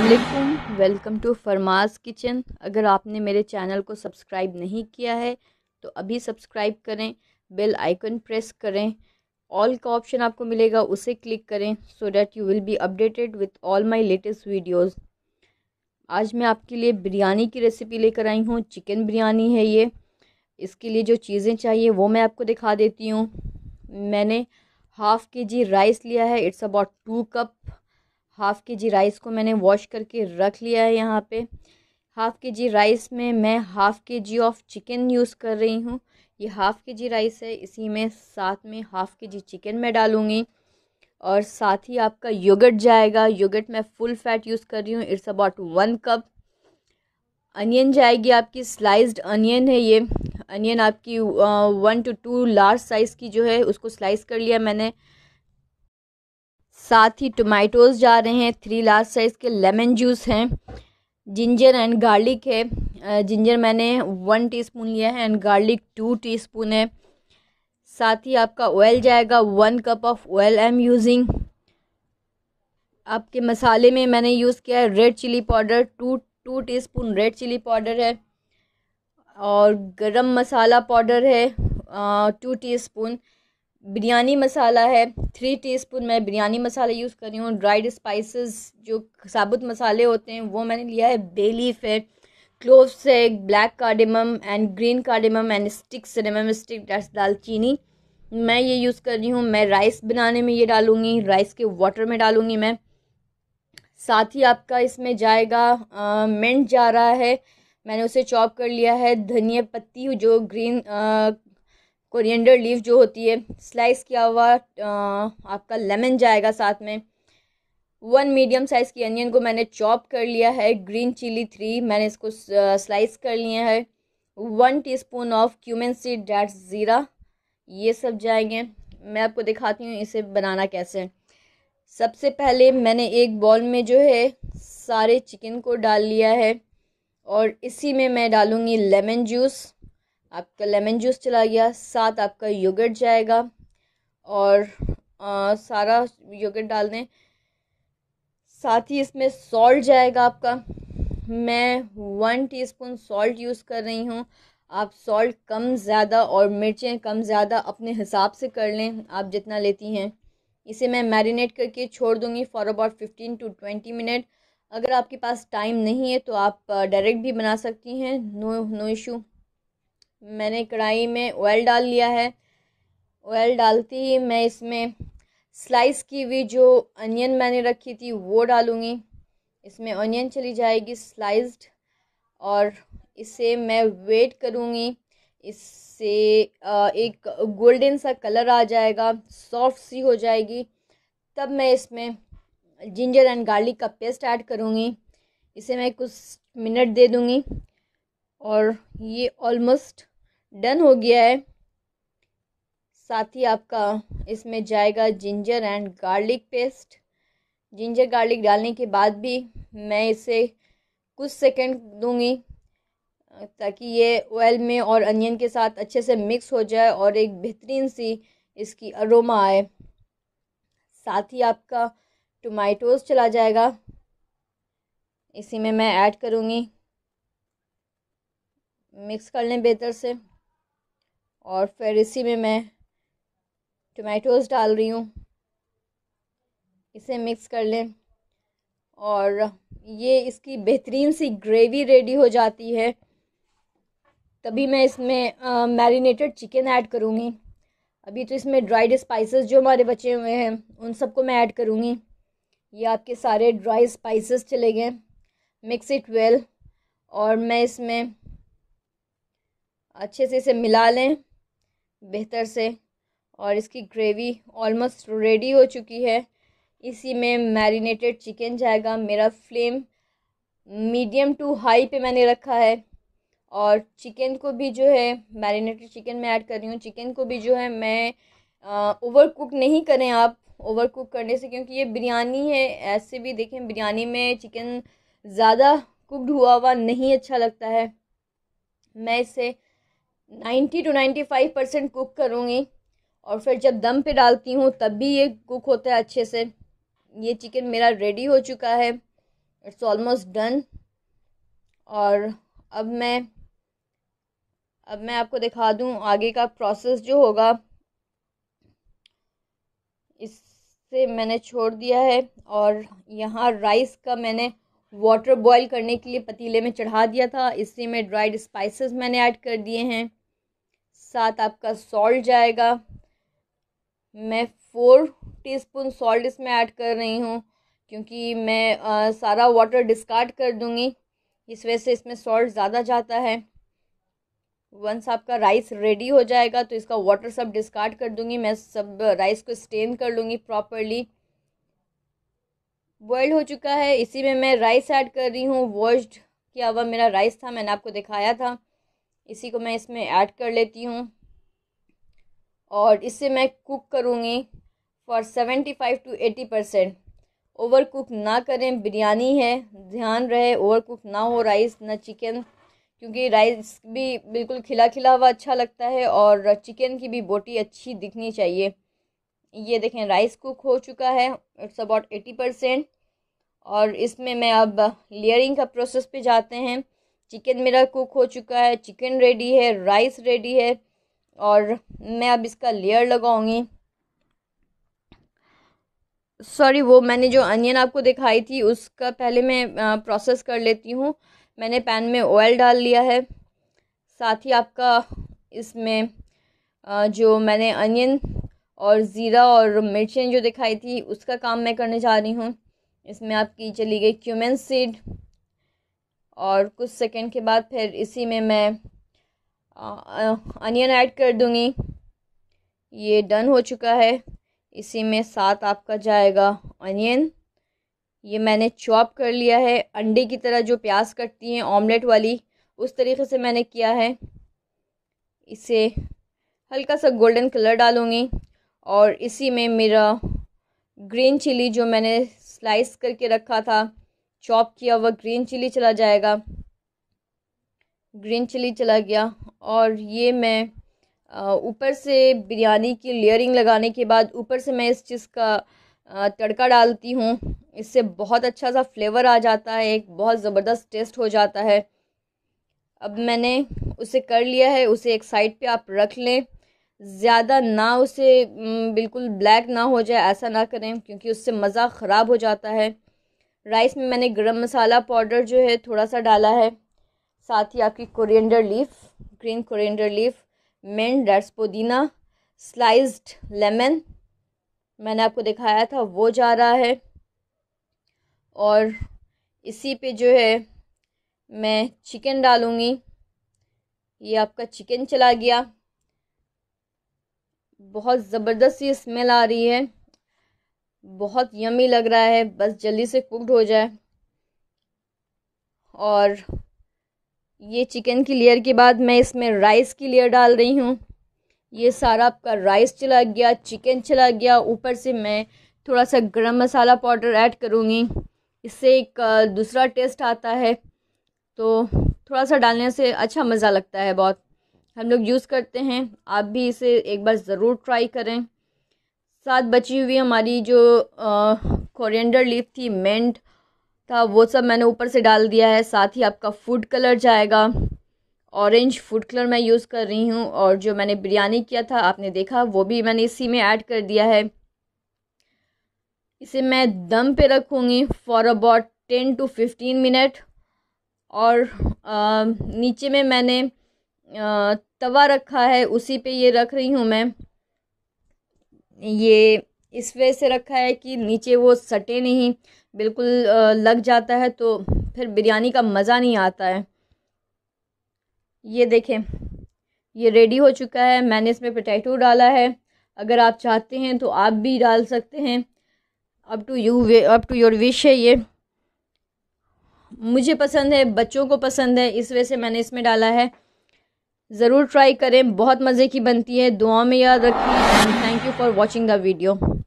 अल्लाम welcome to फरमाज kitchen अगर आपने मेरे चैनल को सब्सक्राइब नहीं किया है तो अभी सब्सक्राइब करें बेल आइकन प्रेस करें ऑल का ऑप्शन आपको मिलेगा उसे क्लिक करें so that you will be updated with all my latest videos आज मैं आपके लिए बिरयानी की रेसिपी लेकर आई हूँ चिकन बिरयानी है ये इसके लिए जो चीज़ें चाहिए वो मैं आपको दिखा देती हूँ मैंने हाफ़ के जी राइस लिया है it's about two cup half K G rice को मैंने वॉश करके रख लिया है यहाँ पे हाफ़ के जी राइस में मैं half K ji of chicken use कर रही हूँ ये हाफ़ के जी राइस है इसी में साथ में हाफ़ के जी चिकन मैं डालूँगी और साथ ही आपका योगर्ट जाएगा योगर्ट मैं फुल फैट यूज़ कर रही हूँ it's about one cup onion जाएगी आपकी स्लाइस्ड अनियन है ये अनियन आपकी one two two large size की जो है उसको स्लाइस कर लिया मैंने साथ ही टोमेटोज़ जा रहे हैं थ्री लार्ज साइज़ के लेमन जूस हैं जिंजर एंड गार्लिक है जिंजर मैंने वन टीस्पून लिया है एंड गार्लिक टू टीस्पून है साथ ही आपका ऑयल जाएगा one cup of oil I am using आपके मसाले में मैंने यूज़ किया है red chili powder two two teaspoon red chili powder है और गरम मसाला पाउडर है टू टीस्पून बिरयानी मसाला है थ्री टीस्पून मैं बिरयानी मसाला यूज़ कर रही हूँ ड्राइड स्पाइसेस जो साबुत मसाले होते हैं वो मैंने लिया है बेलीफ है क्लोव्स है black cardamom and green cardamom and stick cinnamon stick that's दालचीनी मैं ये यूज़ कर रही हूँ मैं राइस बनाने में ये डालूँगी राइस के वाटर में डालूँगी मैं साथ ही आपका इसमें जाएगा मिंट जा रहा है मैंने उसे चॉप कर लिया है धनिया पत्ती जो ग्रीन आ, कोरिएंडर लीव जो होती है स्लाइस किया हुआ आपका लेमन जाएगा साथ में वन मीडियम साइज़ की अनियन को मैंने चॉप कर लिया है ग्रीन चिली थ्री मैंने इसको स्लाइस कर लिया है one teaspoon of cumin seed that ज़ीरा ये सब जाएंगे मैं आपको दिखाती हूँ इसे बनाना कैसे सबसे पहले मैंने एक बॉल में जो है सारे चिकन को डाल लिया है और इसी में मैं डालूँगी लेमन जूस आपका लेमन जूस चला गया साथ आपका योगर्ट जाएगा और आ, सारा योगर्ट डाल दें साथ ही इसमें सॉल्ट जाएगा आपका मैं वन टीस्पून सॉल्ट यूज़ कर रही हूँ आप सॉल्ट कम ज़्यादा और मिर्चें कम ज़्यादा अपने हिसाब से कर लें आप जितना लेती हैं इसे मैं मैरिनेट करके छोड़ दूँगी for about fifteen to twenty minute अगर आपके पास टाइम नहीं है तो आप डायरेक्ट भी बना सकती हैं नो नो इशू मैंने कढ़ाई में ऑयल डाल लिया है ऑयल डालते ही मैं इसमें स्लाइस की हुई जो अनियन मैंने रखी थी वो डालूँगी इसमें अनियन चली जाएगी स्लाइस्ड और इसे मैं वेट करूँगी इससे एक गोल्डन सा कलर आ जाएगा सॉफ्ट सी हो जाएगी तब मैं इसमें जिंजर एंड गार्लिक का पेस्ट ऐड करूँगी इसे मैं कुछ मिनट दे दूँगी और ये ऑलमोस्ट डन हो गया है साथ ही आपका इसमें जाएगा ginger and garlic paste ginger garlic डालने के बाद भी मैं इसे कुछ सेकंड दूंगी ताकि ये ऑयल में और अनियन के साथ अच्छे से मिक्स हो जाए और एक बेहतरीन सी इसकी अरोमा आए साथ ही आपका टमाटोज़ चला जाएगा इसी में मैं ऐड करूँगी मिक्स कर लें बेहतर से और फिर इसी में मैं टमाटोज़ डाल रही हूँ इसे मिक्स कर लें और ये इसकी बेहतरीन सी ग्रेवी रेडी हो जाती है तभी मैं इसमें मैरिनेटेड चिकन ऐड करूँगी अभी तो इसमें ड्राइड स्पाइसेस जो हमारे बचे हुए हैं उन सबको मैं ऐड करूँगी ये आपके सारे ड्राई स्पाइसेस चले गए मिक्स इट वेल और मैं इसमें अच्छे से इसे मिला लें बेहतर से और इसकी ग्रेवी ऑलमोस्ट रेडी हो चुकी है इसी में मैरिनेटेड चिकन जाएगा मेरा फ्लेम मीडियम टू हाई पे मैंने रखा है और चिकन को भी जो है मैरिनेटेड चिकन मैं ऐड कर रही हूँ चिकन को भी जो है मैं ओवर कुक नहीं करें आप ओवर कुक करने से क्योंकि ये बिरयानी है ऐसे भी देखें बिरयानी में चिकन ज़्यादा कुकड हुआ हुआ नहीं अच्छा लगता है मैं इसे ninety to ninety five percent cook करूँगी और फिर जब दम पे डालती हूँ तब भी ये कुक होता है अच्छे से ये चिकन मेरा रेडी हो चुका है इट्स ऑलमोस्ट डन और अब मैं अब मैं आपको दिखा दूँ आगे का प्रोसेस जो होगा इससे मैंने छोड़ दिया है और यहाँ राइस का मैंने वाटर बॉईल करने के लिए पतीले में चढ़ा दिया था इसी में ड्राइड स्पाइसेस मैंने ऐड कर दिए हैं साथ आपका सॉल्ट जाएगा मैं फ़ोर टीस्पून सॉल्ट इसमें ऐड कर रही हूँ क्योंकि मैं आ, सारा वाटर डिस्कार्ड कर दूँगी इस वजह से इसमें सॉल्ट ज़्यादा जाता है वंस आपका राइस रेडी हो जाएगा तो इसका वाटर सब डिस्कार्ड कर दूँगी मैं सब राइस को स्टेन कर लूँगी प्रॉपरली बॉयल हो चुका है इसी में मैं राइस ऐड कर रही हूँ वॉश्ड किया हुआ मेरा राइस था मैंने आपको दिखाया था इसी को मैं इसमें ऐड कर लेती हूँ और इसे मैं कुक करूँगी for seventy five to eighty percent over cook ना करें बिरयानी है ध्यान रहे ओवर कुक ना हो राइस ना चिकन क्योंकि राइस भी बिल्कुल खिला खिला हुआ अच्छा लगता है और चिकन की भी बोटी अच्छी दिखनी चाहिए ये देखें राइस कुक हो चुका है इट्स अबाउट एटी परसेंट और इसमें मैं अब लेयरिंग का प्रोसेस पे जाते हैं चिकन मेरा कुक हो चुका है चिकन रेडी है राइस रेडी है और मैं अब इसका लेयर लगाऊंगी सॉरी वो मैंने जो अनियन आपको दिखाई थी उसका पहले मैं प्रोसेस कर लेती हूँ मैंने पैन में ऑयल डाल लिया है साथ ही आपका इसमें जो मैंने अनियन और ज़ीरा और मिर्चें जो दिखाई थी उसका काम मैं करने जा रही हूँ इसमें आपकी चली गई क्यूमेन सीड और कुछ सेकंड के बाद फिर इसी में मैं अनियन ऐड कर दूंगी ये डन हो चुका है इसी में साथ आपका जाएगा अनियन ये मैंने चॉप कर लिया है अंडे की तरह जो प्याज कटती हैं ऑमलेट वाली उस तरीके से मैंने किया है इसे हल्का सा गोल्डन कलर डालूँगी और इसी में मेरा ग्रीन चिली जो मैंने स्लाइस करके रखा था चॉप किया हुआ ग्रीन चिली चला जाएगा ग्रीन चिली चला गया और ये मैं ऊपर से बिरयानी की लेयरिंग लगाने के बाद ऊपर से मैं इस चीज़ का तड़का डालती हूँ इससे बहुत अच्छा सा फ्लेवर आ जाता है एक बहुत ज़बरदस्त टेस्ट हो जाता है अब मैंने उसे कर लिया है उसे एक साइड पे आप रख लें ज़्यादा ना उसे बिल्कुल ब्लैक ना हो जाए ऐसा ना करें क्योंकि उससे मज़ा ख़राब हो जाता है राइस में मैंने गरम मसाला पाउडर जो है थोड़ा सा डाला है साथ ही आपकी coriander leaf green coriander leaf मेन डेट्स पुदीना स्लाइस्ड लेमन मैंने आपको दिखाया था वो जा रहा है और इसी पे जो है मैं चिकन डालूँगी ये आपका चिकन चला गया बहुत ज़बरदस्त ये स्मेल आ रही है बहुत यमी लग रहा है बस जल्दी से कुकड हो जाए और ये चिकन की लेयर के बाद मैं इसमें राइस की लेयर डाल रही हूँ ये सारा आपका राइस चला गया चिकन चला गया ऊपर से मैं थोड़ा सा गरम मसाला पाउडर ऐड करूँगी इससे एक दूसरा टेस्ट आता है तो थोड़ा सा डालने से अच्छा मज़ा लगता है बहुत हम लोग यूज़ करते हैं आप भी इसे एक बार ज़रूर ट्राई करें साथ बची हुई हमारी जो कोरिएंडर लीफ थी मेंट था वो सब मैंने ऊपर से डाल दिया है साथ ही आपका फूड कलर जाएगा ऑरेंज फूड कलर मैं यूज़ कर रही हूँ और जो मैंने बिरयानी किया था आपने देखा वो भी मैंने इसी में ऐड कर दिया है इसे मैं दम पे रखूँगी for about ten to fifteen minute और आ, नीचे में मैंने आ, तवा रखा है उसी पे ये रख रही हूँ मैं ये इस वजह से रखा है कि नीचे वो सटे नहीं बिल्कुल लग जाता है तो फिर बिरयानी का मज़ा नहीं आता है ये देखें ये रेडी हो चुका है मैंने इसमें पटैटो डाला है अगर आप चाहते हैं तो आप भी डाल सकते हैं up to you up to your wish है ये मुझे पसंद है बच्चों को पसंद है इस वजह से मैंने इसमें डाला है ज़रूर ट्राई करें बहुत मज़े की बनती है दुआ में याद रखें and thank you for watching the video